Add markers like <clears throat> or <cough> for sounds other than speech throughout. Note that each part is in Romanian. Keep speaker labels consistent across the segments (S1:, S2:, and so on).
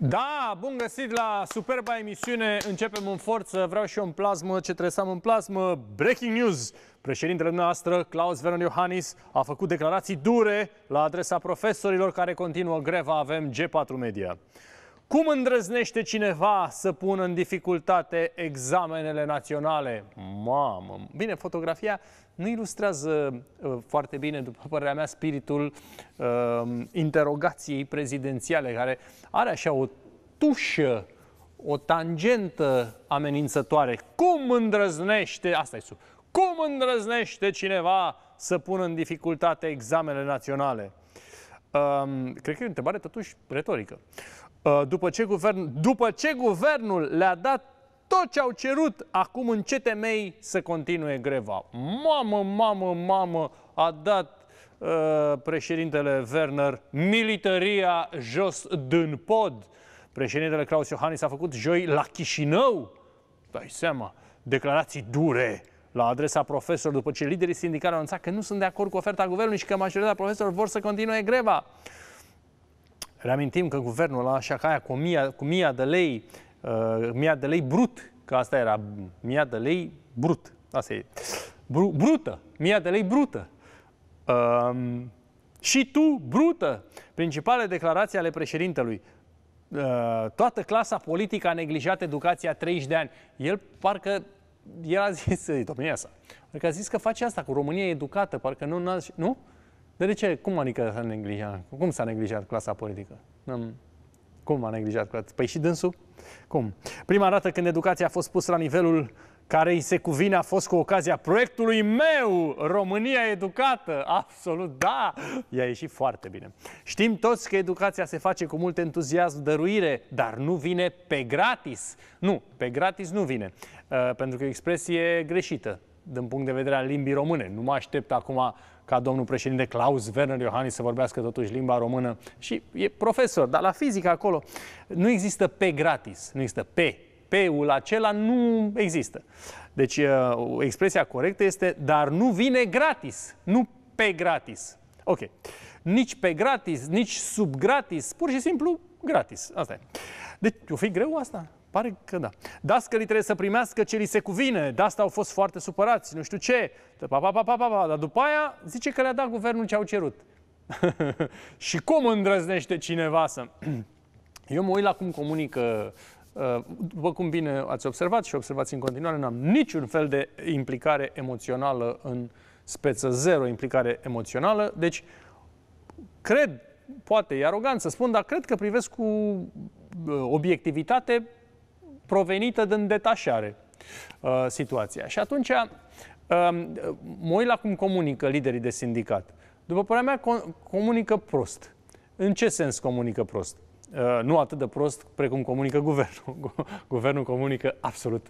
S1: Da, bun găsit la superba emisiune. Începem în forță. Vreau și eu în plasmă ce trebuie să am în plasmă. Breaking news! Președintele noastră, Claus Vernon Iohannis, a făcut declarații dure la adresa profesorilor care continuă greva. Avem G4 Media. Cum îndrăznește cineva să pună în dificultate examenele naționale? Mamă! Bine, fotografia nu ilustrează uh, foarte bine, după părerea mea, spiritul uh, interogației prezidențiale, care are așa o tușă, o tangentă amenințătoare. Cum îndrăznește, asta e sub, cum îndrăznește cineva să pună în dificultate examenele naționale? Um, cred că e o întrebare totuși retorică. Uh, după, ce guvern, după ce guvernul le-a dat tot ce au cerut acum în CTMI să continue greva. Mamă, mamă, mamă, a dat uh, președintele Werner militaria jos din pod. Președintele Claus Iohannis a făcut joi la Chișinău, dai seama, declarații dure la adresa profesorilor după ce liderii sindicali au anunțat că nu sunt de acord cu oferta guvernului și că majoritatea profesorilor vor să continue greva. Reamintim că guvernul a așa aia cu 1000 de lei Uh, mia de lei brut, că asta era mia de lei brut, asta e, Br brută, mia de lei brută. Uh, și tu, brută, principale declarații ale președintelui. Uh, toată clasa politică a neglijat educația 30 de ani. El parcă, el a zis, domnia sa, parcă a zis că face asta cu România educată, parcă nu, nu? De ce? Cum adică s-a neglijat? Cum s-a neglijat clasa politică? Cum a neglijat Clat? Păi și dânsul? Cum? Prima dată când educația a fost pusă la nivelul care îi se cuvine a fost cu ocazia proiectului meu, România Educată. Absolut, da! I-a ieșit foarte bine. Știm toți că educația se face cu mult entuziasm, dăruire, dar nu vine pe gratis. Nu, pe gratis nu vine, uh, pentru că e o expresie greșită din punct de vedere al limbii române. Nu mă aștept acum ca domnul președinte Klaus Werner Iohannis să vorbească totuși limba română și e profesor, dar la fizică acolo nu există pe gratis, nu există pe. P-ul acela nu există. Deci expresia corectă este dar nu vine gratis, nu pe gratis. Ok. Nici pe gratis, nici sub gratis, pur și simplu gratis. Asta e. Deci, o fi greu asta? Pare că da. Dascălii trebuie să primească ce li se cuvine. De asta au fost foarte supărați, nu știu ce. Pa, pa, pa, pa, pa, pa. Dar după aia zice că le-a dat guvernul ce au cerut. <laughs> și cum îndrăznește cineva să... <clears throat> Eu mă uit la cum comunică ă, după cum bine ați observat și observați în continuare, n-am niciun fel de implicare emoțională în speță zero, implicare emoțională. Deci, cred, poate e să spun, dar cred că privesc cu ă, obiectivitate provenită din detașare uh, situația. Și atunci um, mă uit la cum comunică liderii de sindicat. După părerea mea, comunică prost. În ce sens comunică prost? Uh, nu atât de prost precum comunică guvernul. <laughs> guvernul comunică absolut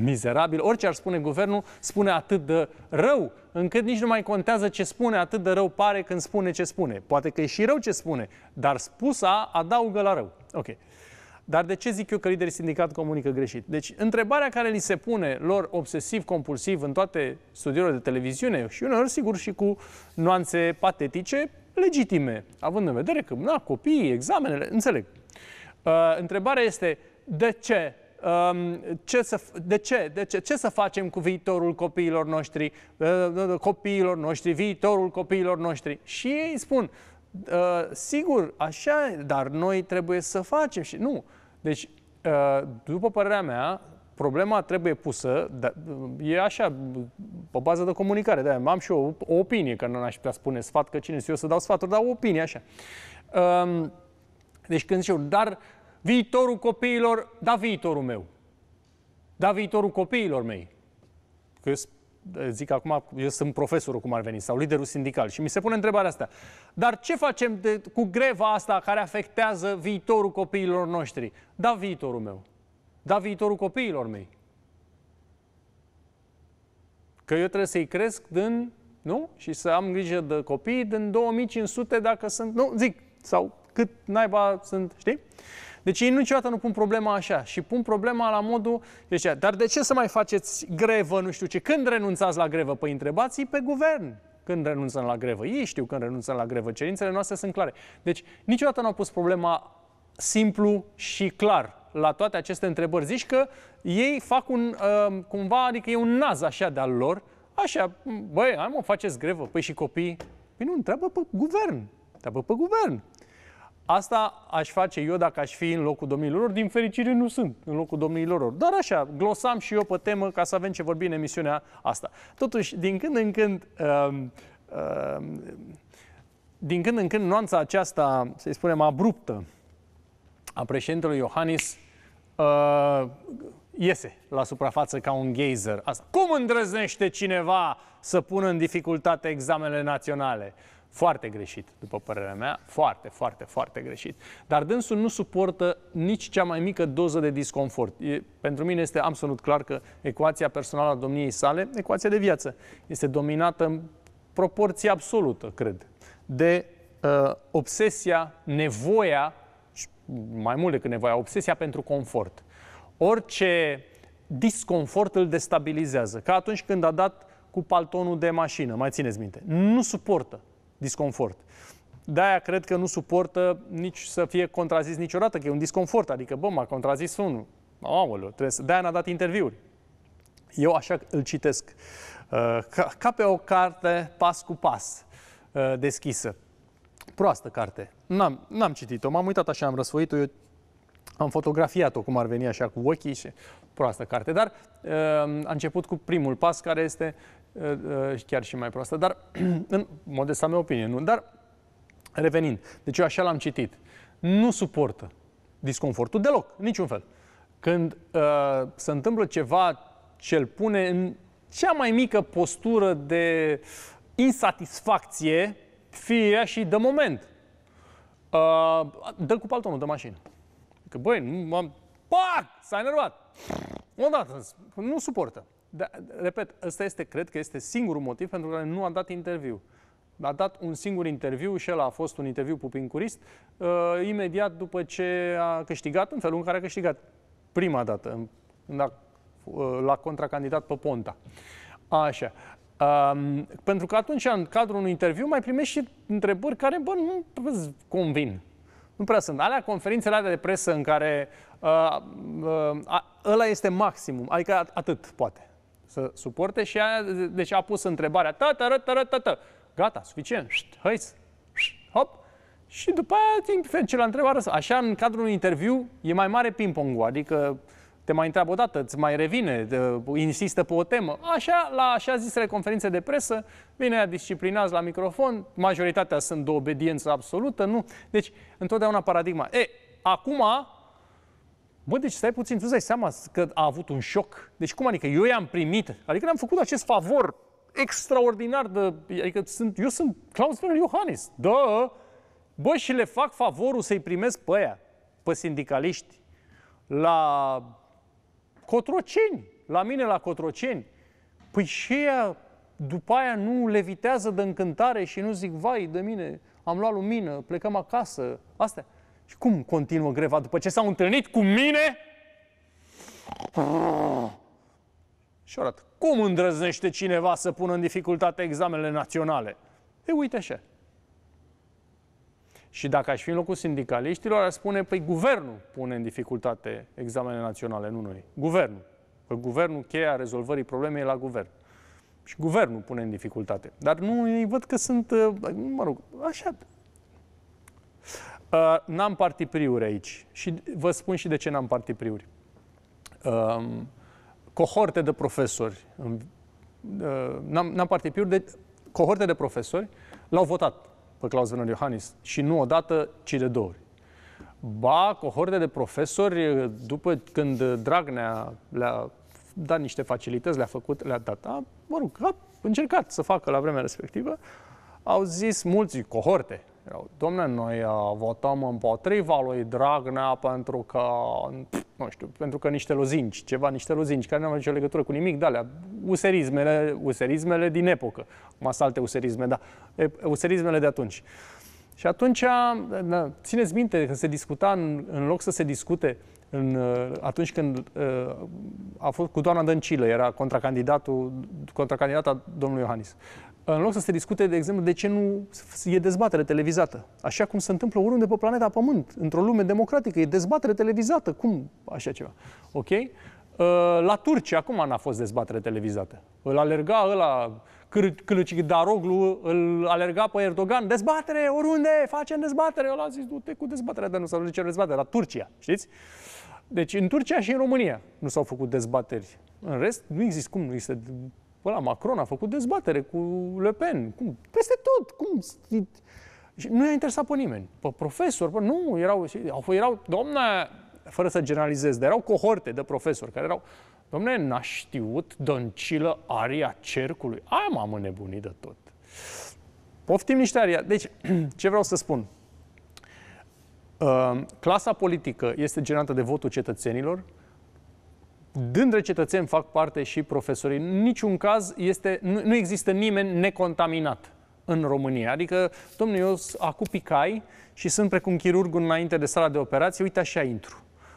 S1: mizerabil. Orice ar spune guvernul, spune atât de rău, încât nici nu mai contează ce spune, atât de rău pare când spune ce spune. Poate că e și rău ce spune, dar spusa adaugă la rău. Ok. Dar de ce zic eu că liderii sindicat comunică greșit? Deci, întrebarea care li se pune lor obsesiv-compulsiv în toate studiurile de televiziune și uneori, sigur, și cu nuanțe patetice, legitime, având în vedere că, na, copiii, examenele, înțeleg. Uh, întrebarea este, de ce um, ce să, de ce? De ce? Ce să facem cu viitorul copiilor noștri, uh, uh, copiilor noștri, viitorul copiilor noștri? Și ei spun, Uh, sigur, așa, dar noi trebuie să facem și nu. Deci, uh, după părerea mea, problema trebuie pusă, uh, e așa, pe bază de comunicare, de am și eu o, o opinie, că nu aș putea spune sfat, că cine sunt eu să dau sfaturi, dar o opinie așa. Um, deci când zic eu, dar viitorul copiilor, da viitorul meu, da viitorul copiilor mei, că sunt zic acum, eu sunt profesorul cum ar veni, sau liderul sindical. Și mi se pune întrebarea asta. Dar ce facem de, cu greva asta care afectează viitorul copiilor noștri? Da viitorul meu. Da viitorul copiilor mei. Că eu trebuie să-i cresc din, nu? Și să am grijă de copii din 2500 dacă sunt, nu, zic, sau cât naiba sunt, știi? Deci ei niciodată nu pun problema așa și pun problema la modul, deci, dar de ce să mai faceți grevă, nu știu ce, când renunțați la grevă? Păi întrebați pe guvern când renunțăm la grevă. Ei știu când renunțăm la grevă. Cerințele noastre sunt clare. Deci niciodată nu au pus problema simplu și clar la toate aceste întrebări. Zici că ei fac un, uh, cumva, adică e un naz așa de-al lor, așa, băi, hai mă, faceți grevă, păi și copii. Păi nu, întreabă pe guvern, întreabă pe guvern. Asta aș face eu dacă aș fi în locul domnilor, din fericire nu sunt în locul domnilor. Dar așa, glosam și eu pe temă ca să avem ce vorbi în emisiunea asta. Totuși, din când în când, uh, uh, din când în când, nuanța aceasta, să spunem, abruptă a președintelui Iohannis uh, iese la suprafață ca un geyser. Asta. Cum îndrăznește cineva să pună în dificultate examenele naționale? Foarte greșit, după părerea mea, foarte, foarte, foarte greșit. Dar dânsul nu suportă nici cea mai mică doză de disconfort. E, pentru mine este absolut clar că ecuația personală a domniei sale, ecuația de viață, este dominată în proporție absolută, cred, de uh, obsesia, nevoia, mai mult decât nevoia, obsesia pentru confort. Orice disconfort îl destabilizează. Ca atunci când a dat cu paltonul de mașină, mai țineți minte. Nu suportă disconfort. De-aia cred că nu suportă nici să fie contrazis niciodată, că e un disconfort. Adică, bă, m-a contrazis unul. Aoleu, trebuie să... De-aia n-a dat interviuri. Eu așa îl citesc. Uh, ca, ca pe o carte pas cu pas uh, deschisă. Proastă carte. N-am, n-am citit-o, m-am uitat așa, am răsfoit-o, eu am fotografiat-o cum ar veni așa cu ochii și proastă carte. Dar uh, a început cu primul pas care este Eh, eh, chiar și mai proastă, dar <clears throat> în modesta mea opinie, nu? Dar revenind, deci eu așa l-am citit, nu suportă disconfortul deloc, niciun fel. Când uh, se întâmplă ceva ce îl pune în cea mai mică postură de insatisfacție, fie ea și de moment, uh, dă cu paltonul de mașină. Că băi, nu m-am... Pac! S-a enervat. Odată, nu suportă. De, da, repet, ăsta este, cred că este singurul motiv pentru care nu a dat interviu. A dat un singur interviu și el a fost un interviu pupincurist uh, imediat după ce a câștigat, în felul în care a câștigat prima dată, în, a, uh, la contracandidat pe Ponta. Așa. Um, pentru că atunci, în cadrul unui interviu, mai primești și întrebări care, bă, nu îți convin. Nu prea sunt. Alea conferințele alea de presă în care uh, uh, ăla este maximum, adică atât poate să suporte și a, deci a pus întrebarea ta, ta, ta, ta, ta. Gata, suficient. Șt, hai, hop. Și după aia, timp, ce l-a întrebat, Așa, în cadrul unui interviu, e mai mare ping pong adică te mai întreabă o dată, îți mai revine, te, insistă pe o temă. Așa, la așa zisele conferințe de presă, vine aia disciplinați la microfon, majoritatea sunt de obediență absolută, nu? Deci, întotdeauna paradigma. E, acum, Bă, deci stai puțin, tu dai seama că a avut un șoc. Deci cum adică? Eu i-am primit, adică ne am făcut acest favor extraordinar de... Adică sunt, eu sunt Klaus Werner Iohannis. Da, bă, și le fac favorul să-i primesc pe aia, pe sindicaliști, la Cotroceni, la mine la Cotroceni. Păi și ea, după aia nu levitează de încântare și nu zic, vai de mine, am luat lumină, plecăm acasă. Astea. Și cum continuă greva după ce s-au întâlnit cu mine? Și arată, cum îndrăznește cineva să pună în dificultate examenele naționale? E păi uite așa. Și dacă aș fi în locul sindicaliștilor, ar spune, păi guvernul pune în dificultate examenele naționale, nu noi. Guvernul. Că păi guvernul, cheia rezolvării problemei e la guvern. Și guvernul pune în dificultate. Dar nu, ei văd că sunt, uh, mă rog, așa. Uh, n-am partipriuri aici și vă spun și de ce n-am partipriuri. Um, cohorte de profesori, uh, n-am, n-am partipriuri, de, cohorte de profesori l-au votat pe Claus Venor Iohannis și nu odată, ci de două ori. Ba, cohorte de profesori, după când Dragnea le-a dat niște facilități, le-a făcut, le-a dat, a, mă rog, a încercat să facă la vremea respectivă, au zis mulți cohorte, erau, domne, noi uh, votăm împotriva lui Dragnea pentru că, nu știu, pentru că niște lozinci, ceva, niște lozinci, care nu au nicio legătură cu nimic, de alea, userismele, userismele din epocă. Acum alte userisme, da, userismele de atunci. Și atunci, țineți minte, când se discuta, în, în loc să se discute în, uh, atunci când uh, a fost cu doamna Dăncilă, era contracandidatul, contracandidata domnului Iohannis în loc să se discute, de exemplu, de ce nu e dezbatere televizată. Așa cum se întâmplă oriunde pe planeta Pământ, într-o lume democratică, e dezbatere televizată. Cum așa ceva? Ok? Uh, la Turcia, acum n-a fost dezbatere televizată. Îl alerga ăla, Câlăcic Daroglu, îl alerga pe Erdogan, dezbatere, oriunde, facem dezbatere. Ăla a zis, du-te cu dezbaterea, dar nu s-a făcut dezbatere, la Turcia, știți? Deci în Turcia și în România nu s-au făcut dezbateri. În rest, nu există cum nu există ăla păi Macron a făcut dezbatere cu Le Pen, cum, peste tot, cum... Nu i-a interesat pe nimeni, pe profesori, pe, nu, erau, au, erau, domne, fără să generalizez, dar erau cohorte de profesori care erau, domne, n-a știut Dăncilă aria cercului. Aia m-am înnebunit de tot. Poftim niște aria. Deci, <clears throat> ce vreau să spun? Uh, clasa politică este generată de votul cetățenilor, Dintre cetățeni fac parte și profesorii. În niciun caz este, nu, nu există nimeni necontaminat în România. Adică, domnule, eu acum picai și sunt precum chirurgul înainte de sala de operație, uite așa intru.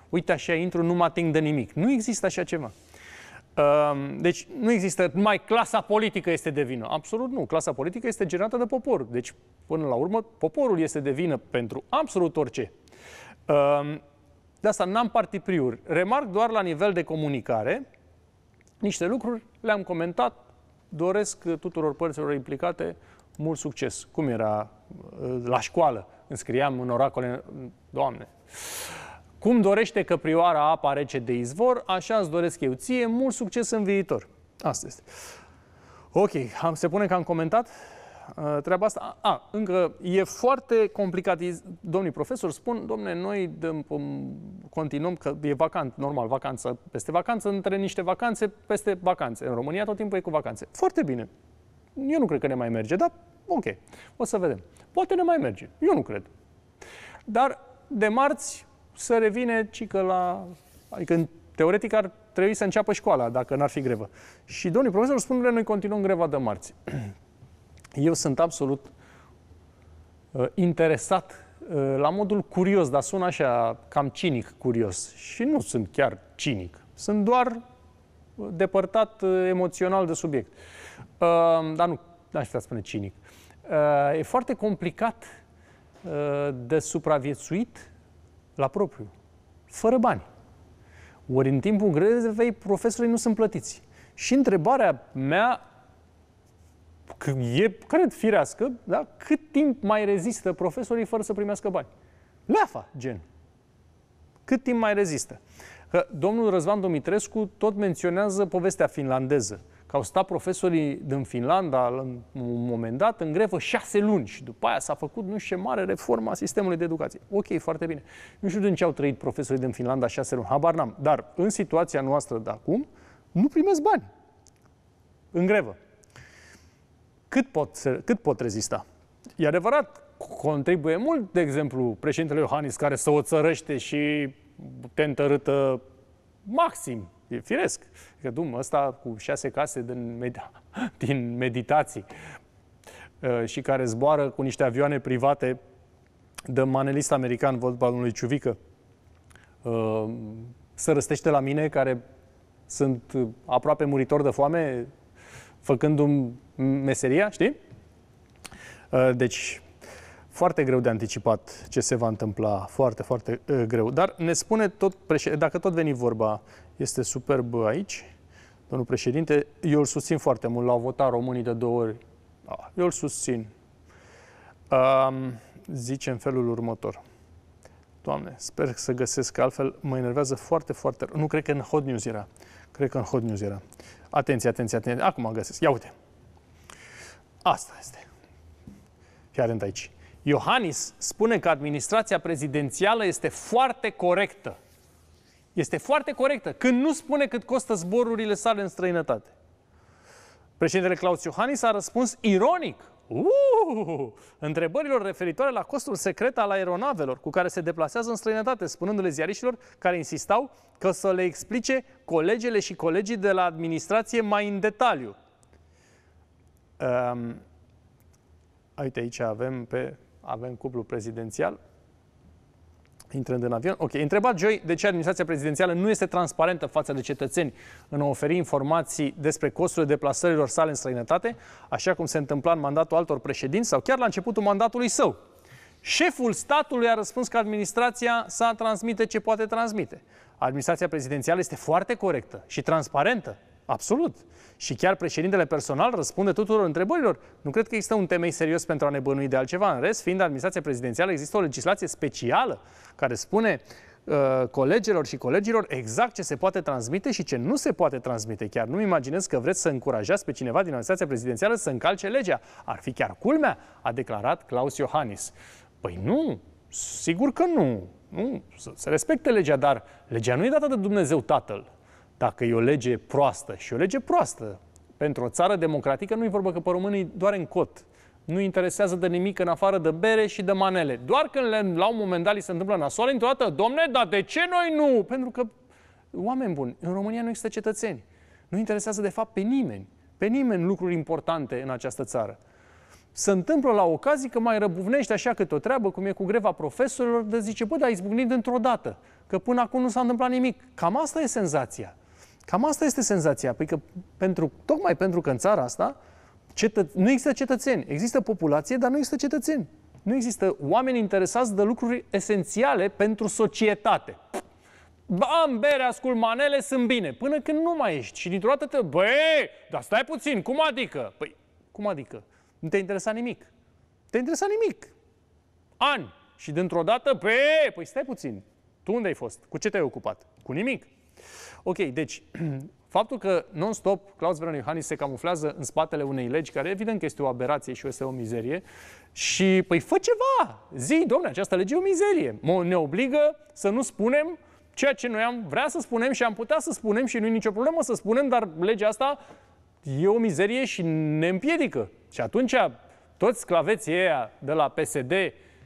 S1: Uite așa intru, nu mă ating de nimic. Nu există așa ceva. Ehm, deci nu există, mai clasa politică este de vină. Absolut nu. Clasa politică este generată de popor. Deci, până la urmă, poporul este de vină pentru absolut orice. Ehm, de asta n-am partipriuri. Remarc doar la nivel de comunicare niște lucruri, le-am comentat, doresc tuturor părților implicate mult succes. Cum era la școală? Înscriam în oracole, Doamne, cum dorește căprioara apa rece de izvor, așa îți doresc eu ție mult succes în viitor. Asta este. Ok, am, se pune că am comentat. Uh, treaba asta. A, încă e foarte complicat. Domnii profesori spun, domne, noi continuăm, că e vacant, normal, vacanță peste vacanță, între niște vacanțe peste vacanțe. În România tot timpul e cu vacanțe. Foarte bine. Eu nu cred că ne mai merge, dar ok, o să vedem. Poate ne mai merge. Eu nu cred. Dar de marți să revine cică la... Adică teoretic ar trebui să înceapă școala dacă n-ar fi grevă. Și domnii profesori spun, noi continuăm greva de marți. <clears throat> eu sunt absolut uh, interesat uh, la modul curios, dar sună așa cam cinic curios. Și nu sunt chiar cinic. Sunt doar uh, depărtat uh, emoțional de subiect. Uh, dar nu, n-aș putea spune cinic. Uh, e foarte complicat uh, de supraviețuit la propriu, fără bani. Ori în timpul grevei profesorii nu sunt plătiți. Și întrebarea mea e, cred, firească, da? cât timp mai rezistă profesorii fără să primească bani? Leafa, gen. Cât timp mai rezistă? Că domnul Răzvan Dumitrescu tot menționează povestea finlandeză, că au stat profesorii din Finlanda în un moment dat în grevă șase luni și după aia s-a făcut nu știu ce mare reforma sistemului de educație. Ok, foarte bine. Nu știu din ce au trăit profesorii din Finlanda șase luni, habar n-am. Dar în situația noastră de acum, nu primesc bani. În grevă cât pot, cât pot rezista. E adevărat, contribuie mult, de exemplu, președintele Iohannis, care să o țărăște și te întărâtă maxim. E firesc. Că dum, ăsta cu șase case din, med- <laughs> din meditații uh, și care zboară cu niște avioane private de manelist american, vorba lui Ciuvică, uh, să răstește la mine, care sunt uh, aproape muritor de foame, făcându-mi meseria, știi? Uh, deci, foarte greu de anticipat ce se va întâmpla, foarte, foarte uh, greu. Dar ne spune tot, dacă tot veni vorba, este superb aici, domnul președinte, eu îl susțin foarte mult, l-au votat românii de două ori, da, eu îl susțin. Um, zice în felul următor. Doamne, sper să găsesc, altfel mă enervează foarte, foarte... Nu cred că în Hot News era. Cred că în Hot News era. Atenție, atenție, atenție. Acum am găsesc. Ia uite. Asta este. Fii atent aici. Iohannis spune că administrația prezidențială este foarte corectă. Este foarte corectă când nu spune cât costă zborurile sale în străinătate. Președintele Claus Iohannis a răspuns ironic Uh, întrebărilor referitoare la costul secret al aeronavelor cu care se deplasează în străinătate, spunându-le ziariștilor care insistau că să le explice colegele și colegii de la administrație mai în detaliu. Um, uite, aici avem, pe, avem cuplu prezidențial. Intrând în avion. Ok. Întrebat joi de ce administrația prezidențială nu este transparentă față de cetățeni în a oferi informații despre costurile deplasărilor sale în străinătate, așa cum se întâmpla în mandatul altor președinți sau chiar la începutul mandatului său. Șeful statului a răspuns că administrația s-a transmite ce poate transmite. Administrația prezidențială este foarte corectă și transparentă Absolut. Și chiar președintele personal răspunde tuturor întrebărilor. Nu cred că există un temei serios pentru a ne bănui de altceva. În rest, fiind administrația prezidențială, există o legislație specială care spune uh, colegilor și colegilor exact ce se poate transmite și ce nu se poate transmite. Chiar nu-mi imaginez că vreți să încurajați pe cineva din administrația prezidențială să încalce legea. Ar fi chiar culmea, a declarat Claus Iohannis. Păi nu, sigur că nu. Nu, se respecte legea, dar legea nu e dată de Dumnezeu Tatăl dacă e o lege proastă și o lege proastă pentru o țară democratică, nu-i vorba că pe românii doar în cot. Nu interesează de nimic în afară de bere și de manele. Doar când le, la un moment dat li se întâmplă nasoale, într-o dată, domne, dar de ce noi nu? Pentru că, oameni buni, în România nu există cetățeni. Nu interesează de fapt pe nimeni, pe nimeni lucruri importante în această țară se întâmplă la ocazii că mai răbuvnește așa câte o treabă, cum e cu greva profesorilor, de zice, bă, dar a izbucnit într o dată, că până acum nu s-a întâmplat nimic. Cam asta e senzația. Cam asta este senzația. Păi că pentru, tocmai pentru că în țara asta cetă, nu există cetățeni. Există populație, dar nu există cetățeni. Nu există oameni interesați de lucruri esențiale pentru societate. Am bere, ascult manele, sunt bine. Până când nu mai ești. Și dintr-o dată te... Băi, dar stai puțin, cum adică? Păi, cum adică? Nu te interesa nimic. Te interesa nimic. Ani. Și dintr-o dată, băi, păi stai puțin. Tu unde ai fost? Cu ce te-ai ocupat? Cu nimic. Ok, deci <clears throat> faptul că non-stop Claus Vernon Iohannis se camuflează în spatele unei legi, care evident că este o aberație și este o mizerie, și păi fă ceva, zi, domne, această lege e o mizerie, ne obligă să nu spunem ceea ce noi am vrea să spunem și am putea să spunem și nu e nicio problemă să spunem, dar legea asta e o mizerie și ne împiedică. Și atunci toți claveții ăia de la PSD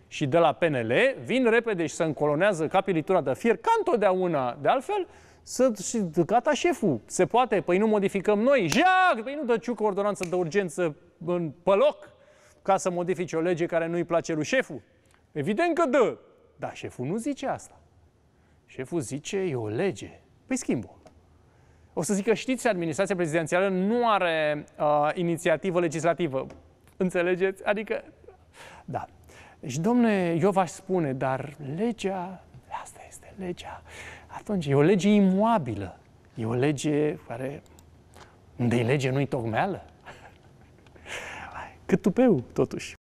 S1: și de la PNL vin repede și se încolonează ca pilitura de fier, ca întotdeauna de altfel, să, și gata șeful, se poate, păi nu modificăm noi, jac, păi nu dă ciuc ordonanță de urgență în, pe loc ca să modifice o lege care nu-i place lui șeful. Evident că dă, dar șeful nu zice asta. Șeful zice, e o lege, păi schimbă. O să zic că știți, administrația prezidențială nu are uh, inițiativă legislativă. Înțelegeți? Adică, da. Deci, domne, eu v-aș spune, dar legea, asta este legea atunci e o lege imoabilă. E o lege care, unde e lege, nu-i tocmeală. Cât tupeu, totuși.